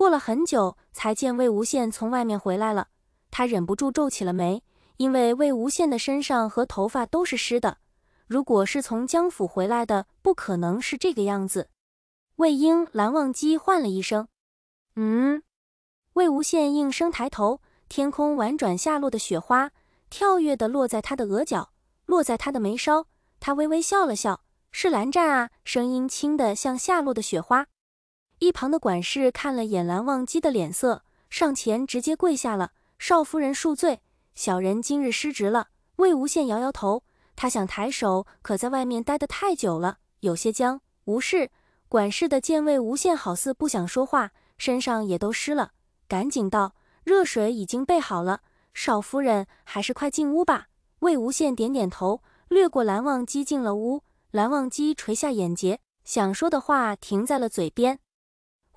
过了很久，才见魏无羡从外面回来了。他忍不住皱起了眉，因为魏无羡的身上和头发都是湿的。如果是从江府回来的，不可能是这个样子。魏婴、蓝忘机唤了一声：“嗯。”魏无羡应声抬头，天空婉转下落的雪花，跳跃的落在他的额角，落在他的眉梢。他微微笑了笑：“是蓝湛啊。”声音轻的像下落的雪花。一旁的管事看了眼蓝忘机的脸色，上前直接跪下了：“少夫人恕罪，小人今日失职了。”魏无羡摇摇头，他想抬手，可在外面待得太久了，有些僵。无事。管事的见魏无羡好似不想说话，身上也都湿了，赶紧道：“热水已经备好了，少夫人还是快进屋吧。”魏无羡点点头，掠过蓝忘机，进了屋。蓝忘机垂下眼睫，想说的话停在了嘴边。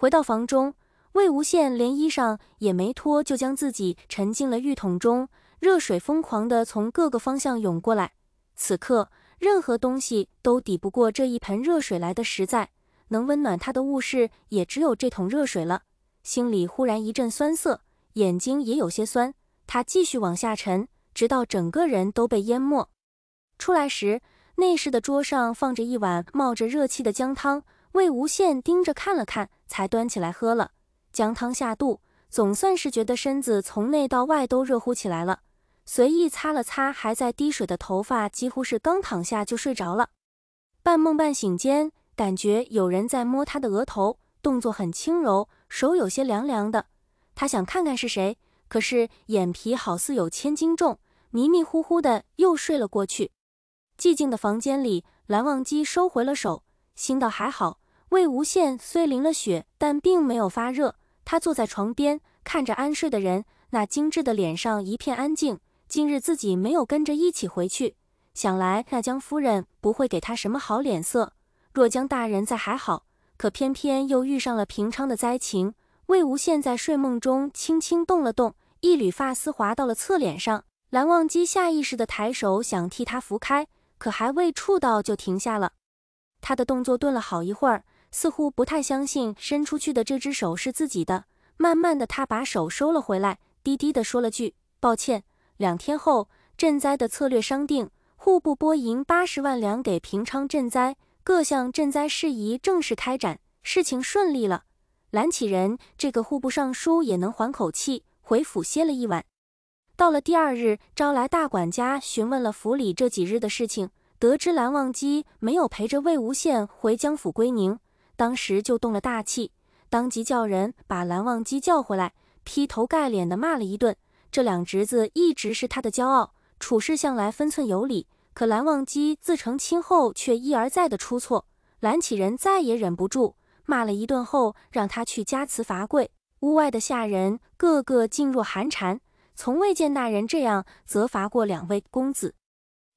回到房中，魏无羡连衣裳也没脱，就将自己沉进了浴桶中。热水疯狂地从各个方向涌过来，此刻任何东西都抵不过这一盆热水来的实在。能温暖他的物事也只有这桶热水了。心里忽然一阵酸涩，眼睛也有些酸。他继续往下沉，直到整个人都被淹没。出来时，内室的桌上放着一碗冒着热气的姜汤。魏无羡盯着看了看，才端起来喝了姜汤下肚，总算是觉得身子从内到外都热乎起来了。随意擦了擦还在滴水的头发，几乎是刚躺下就睡着了。半梦半醒间，感觉有人在摸他的额头，动作很轻柔，手有些凉凉的。他想看看是谁，可是眼皮好似有千斤重，迷迷糊糊的又睡了过去。寂静的房间里，蓝忘机收回了手，心道还好。魏无羡虽淋了雪，但并没有发热。他坐在床边，看着安睡的人，那精致的脸上一片安静。今日自己没有跟着一起回去，想来那江夫人不会给他什么好脸色。若江大人在还好，可偏偏又遇上了平昌的灾情。魏无羡在睡梦中轻轻动了动，一缕发丝滑到了侧脸上，蓝忘机下意识地抬手想替他拂开，可还未触到就停下了。他的动作顿了好一会儿。似乎不太相信伸出去的这只手是自己的，慢慢的他把手收了回来，低低的说了句：“抱歉。”两天后，赈灾的策略商定，户部拨银八十万两给平昌赈灾，各项赈灾事宜正式开展，事情顺利了，蓝启仁这个户部尚书也能缓口气，回府歇了一晚。到了第二日，招来大管家询问了府里这几日的事情，得知蓝忘机没有陪着魏无羡回江府归宁。当时就动了大气，当即叫人把蓝忘机叫回来，劈头盖脸的骂了一顿。这两侄子一直是他的骄傲，处事向来分寸有礼，可蓝忘机自成亲后却一而再的出错。蓝启仁再也忍不住，骂了一顿后，让他去家祠罚跪。屋外的下人个个噤若寒蝉，从未见大人这样责罚过两位公子。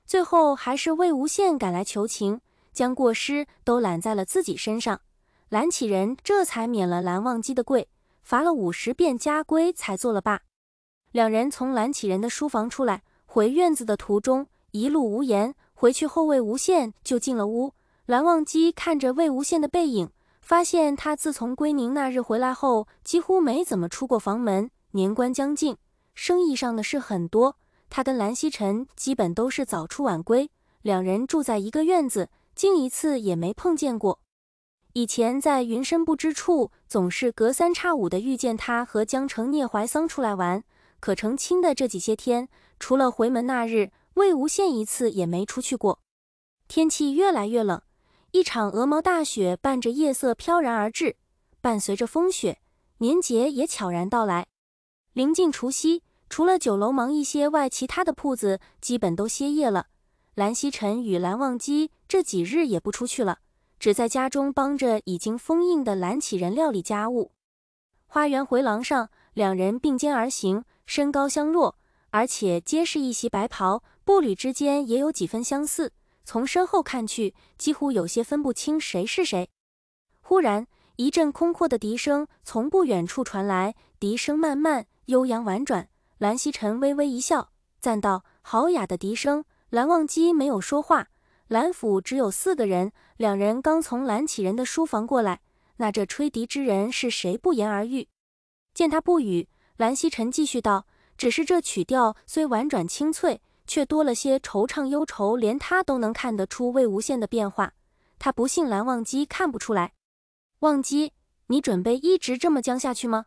最后还是魏无羡赶来求情。将过失都揽在了自己身上，蓝启仁这才免了蓝忘机的跪，罚了五十遍家规才做了罢。两人从蓝启仁的书房出来，回院子的途中一路无言。回去后，魏无羡就进了屋。蓝忘机看着魏无羡的背影，发现他自从归宁那日回来后，几乎没怎么出过房门。年关将近，生意上的事很多，他跟蓝曦臣基本都是早出晚归，两人住在一个院子。竟一次也没碰见过。以前在云深不知处，总是隔三差五的遇见他和江城聂怀桑出来玩。可成亲的这几些天，除了回门那日，魏无羡一次也没出去过。天气越来越冷，一场鹅毛大雪伴着夜色飘然而至，伴随着风雪，年节也悄然到来。临近除夕，除了酒楼忙一些外，其他的铺子基本都歇业了。蓝曦臣与蓝忘机这几日也不出去了，只在家中帮着已经封印的蓝启人料理家务。花园回廊上，两人并肩而行，身高相若，而且皆是一袭白袍，步履之间也有几分相似。从身后看去，几乎有些分不清谁是谁。忽然，一阵空阔的笛声从不远处传来，笛声慢慢悠扬婉转。蓝曦臣微微一笑，赞道：“好雅的笛声。”蓝忘机没有说话。蓝府只有四个人，两人刚从蓝启人的书房过来，那这吹笛之人是谁？不言而喻。见他不语，蓝曦臣继续道：“只是这曲调虽婉转清脆，却多了些惆怅忧愁，连他都能看得出魏无羡的变化。他不信蓝忘机看不出来。”忘机，你准备一直这么僵下去吗？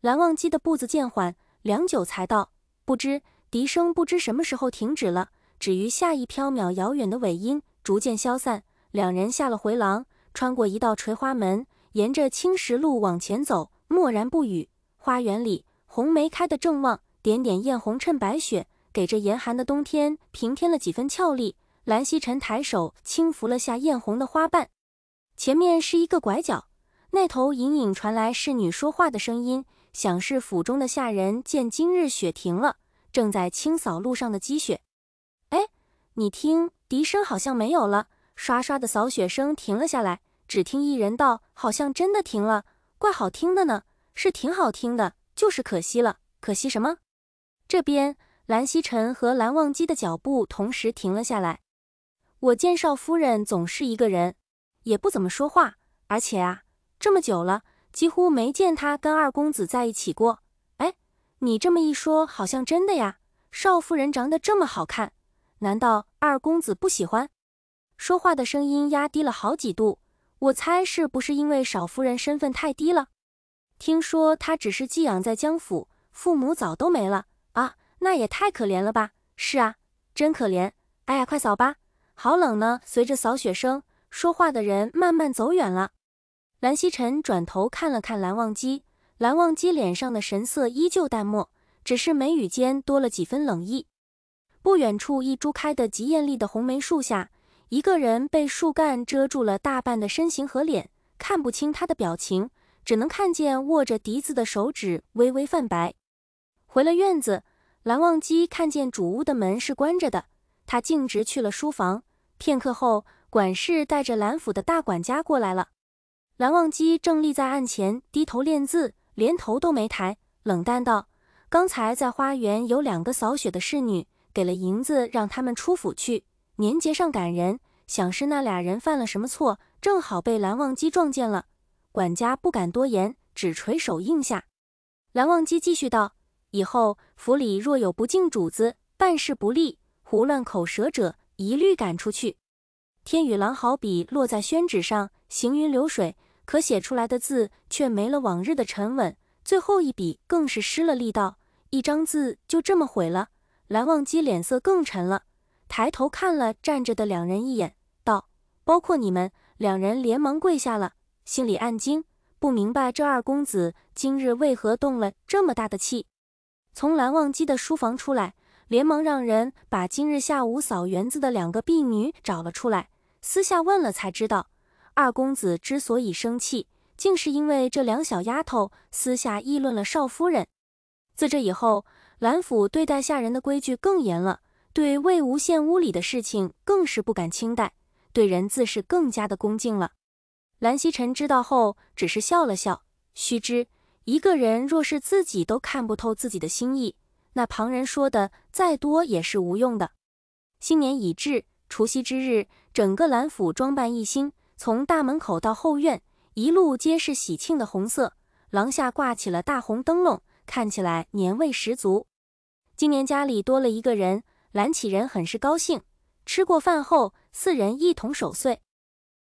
蓝忘机的步子渐缓，良久才道：“不知笛声不知什么时候停止了。”只余下一缥缈遥远的尾音，逐渐消散。两人下了回廊，穿过一道垂花门，沿着青石路往前走，默然不语。花园里红梅开得正旺，点点艳红衬白雪，给这严寒的冬天平添了几分俏丽。蓝曦臣抬手轻拂了下艳红的花瓣。前面是一个拐角，那头隐隐传来侍女说话的声音，想是府中的下人见今日雪停了，正在清扫路上的积雪。你听，笛声好像没有了，刷刷的扫雪声停了下来。只听一人道：“好像真的停了，怪好听的呢，是挺好听的，就是可惜了。可惜什么？”这边蓝曦臣和蓝忘机的脚步同时停了下来。我见少夫人总是一个人，也不怎么说话，而且啊，这么久了几乎没见她跟二公子在一起过。哎，你这么一说，好像真的呀。少夫人长得这么好看。难道二公子不喜欢？说话的声音压低了好几度。我猜是不是因为少夫人身份太低了？听说她只是寄养在江府，父母早都没了啊，那也太可怜了吧？是啊，真可怜。哎呀，快扫吧，好冷呢。随着扫雪声，说话的人慢慢走远了。蓝曦臣转头看了看蓝忘机，蓝忘机脸上的神色依旧淡漠，只是眉宇间多了几分冷意。不远处，一株开得极艳丽的红梅树下，一个人被树干遮住了大半的身形和脸，看不清他的表情，只能看见握着笛子的手指微微泛白。回了院子，蓝忘机看见主屋的门是关着的，他径直去了书房。片刻后，管事带着蓝府的大管家过来了。蓝忘机正立在案前低头练字，连头都没抬，冷淡道：“刚才在花园有两个扫雪的侍女。”给了银子，让他们出府去年节上赶人。想是那俩人犯了什么错，正好被蓝忘机撞见了。管家不敢多言，只垂手应下。蓝忘机继续道：“以后府里若有不敬主子、办事不力、胡乱口舌者，一律赶出去。”天宇狼毫笔落在宣纸上，行云流水，可写出来的字却没了往日的沉稳。最后一笔更是失了力道，一张字就这么毁了。蓝忘机脸色更沉了，抬头看了站着的两人一眼，道：“包括你们。”两人连忙跪下了，心里暗惊，不明白这二公子今日为何动了这么大的气。从蓝忘机的书房出来，连忙让人把今日下午扫园子的两个婢女找了出来，私下问了才知道，二公子之所以生气，竟是因为这两小丫头私下议论了少夫人。自这以后。兰府对待下人的规矩更严了，对魏无羡屋里的事情更是不敢轻怠，对人自是更加的恭敬了。蓝曦臣知道后，只是笑了笑。须知，一个人若是自己都看不透自己的心意，那旁人说的再多也是无用的。新年已至，除夕之日，整个兰府装扮一新，从大门口到后院，一路皆是喜庆的红色，廊下挂起了大红灯笼。看起来年味十足。今年家里多了一个人，蓝启仁很是高兴。吃过饭后，四人一同守岁。